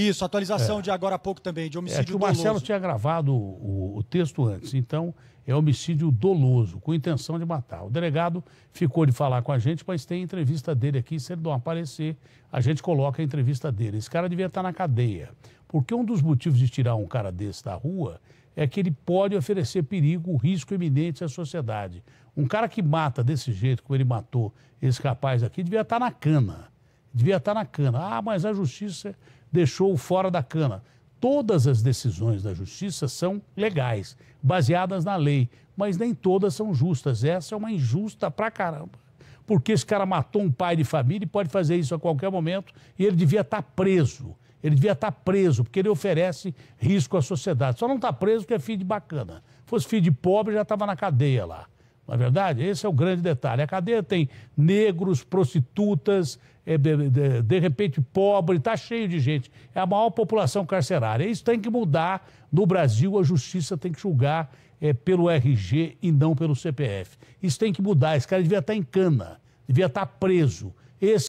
Isso, atualização é. de agora há pouco também, de homicídio é que o Marcelo tinha gravado o, o, texto antes, então é homicídio doloso, com intenção de matar. O delegado ficou de falar com a gente, mas tem entrevista dele aqui, se ele não aparecer, a gente coloca a entrevista dele. Esse cara devia estar na cadeia, porque um dos motivos de tirar um cara desse da rua é que ele pode oferecer perigo, risco iminente à sociedade. Um cara que mata desse jeito, como ele matou esse rapaz aqui, devia estar na cana devia estar na cana. Ah, mas a justiça deixou-o fora da cana. Todas as decisões da justiça são legais, baseadas na lei, mas nem todas são justas. Essa é uma injusta pra caramba. Porque esse cara matou um pai de família e pode fazer isso a qualquer momento e ele devia estar tá preso. Ele devia estar tá preso, porque ele oferece risco à sociedade. Só não está preso porque é filho de bacana. Se fosse filho de pobre, já estava na cadeia lá. Não é verdade? Esse é o grande detalhe. A cadeia tem negros, prostitutas, é, de, repente pobre, está cheio de gente. É a maior população carcerária. Isso tem que mudar. No Brasil, a justiça tem que julgar é, pelo RG e não pelo CPF. Isso tem que mudar. Esse cara devia estar tá em cana, devia estar tá preso. Esse